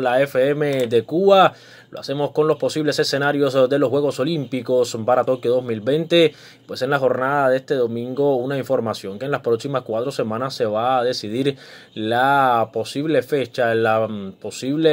la FM de Cuba. Lo hacemos con los posibles escenarios de los Juegos Olímpicos para Tokio 2020. Pues en la jornada de este domingo una información que en las próximas cuatro semanas se va a decidir la posible fecha, la mm, posible,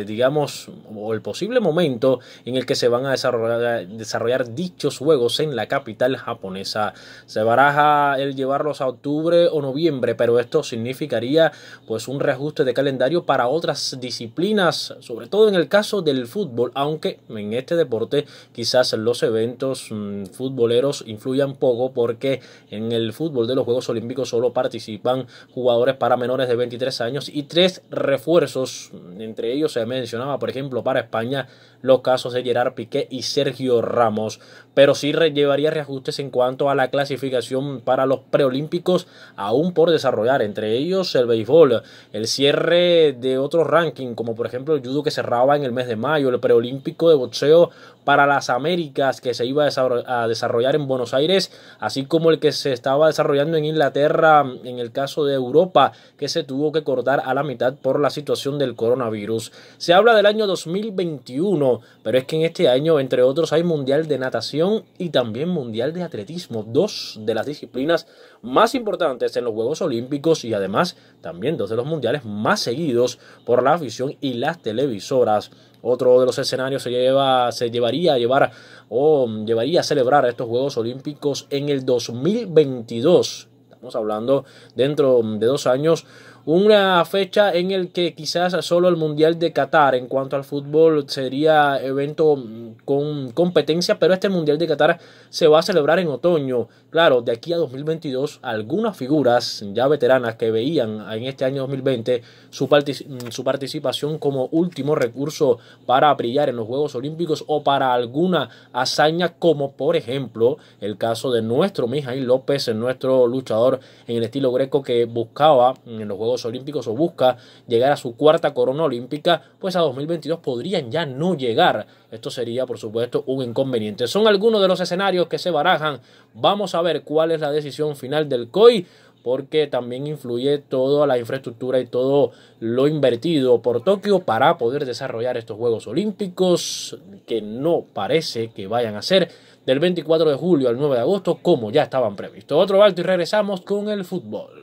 eh, digamos, o el posible momento en el que se van a desarrollar, desarrollar dichos Juegos en la capital japonesa. Se baraja el llevarlos a octubre o noviembre, pero esto significaría pues un reajuste de calendario para otras disciplinas disciplinas, sobre todo en el caso del fútbol, aunque en este deporte quizás los eventos mm, futboleros influyan poco porque en el fútbol de los Juegos Olímpicos solo participan jugadores para menores de 23 años y tres refuerzos, mm, entre ellos se mencionaba por ejemplo para España los casos de Gerard Piqué y Sergio Ramos pero sí llevaría reajustes en cuanto a la clasificación para los preolímpicos aún por desarrollar, entre ellos el béisbol, el cierre de otros rankings, como por ejemplo el judo que cerraba en el mes de mayo, el preolímpico de boxeo para las Américas que se iba a desarrollar en Buenos Aires, así como el que se estaba desarrollando en Inglaterra, en el caso de Europa, que se tuvo que cortar a la mitad por la situación del coronavirus. Se habla del año 2021, pero es que en este año, entre otros, hay Mundial de Natación, y también Mundial de Atletismo, dos de las disciplinas más importantes en los Juegos Olímpicos y además también dos de los mundiales más seguidos por la afición y las televisoras. Otro de los escenarios se, lleva, se llevaría a llevar o llevaría a celebrar estos Juegos Olímpicos en el 2022. Estamos hablando dentro de dos años una fecha en el que quizás solo el Mundial de Qatar en cuanto al fútbol sería evento mm, con competencia, pero este Mundial de Qatar se va a celebrar en otoño. Claro, de aquí a 2022 algunas figuras ya veteranas que veían en este año 2020 mm, su, participación como último recurso para brillar en los Juegos Olímpicos o para alguna hazaña como por ejemplo el caso de nuestro Mijail López, nuestro luchador en el estilo greco que buscaba mm, en los Juegos Olímpicos o busca llegar a su cuarta corona olímpica, pues a 2022 podrían ya no llegar. Esto sería, por supuesto, un inconveniente. Son algunos de los escenarios que se barajan. Vamos a ver cuál es la decisión final del COI porque también influye toda la infraestructura y todo lo invertido por Tokio para poder desarrollar estos Juegos Olímpicos que no parece que vayan a ser del 24 de julio al 9 de agosto como ya estaban previstos. Otro alto y regresamos con el fútbol.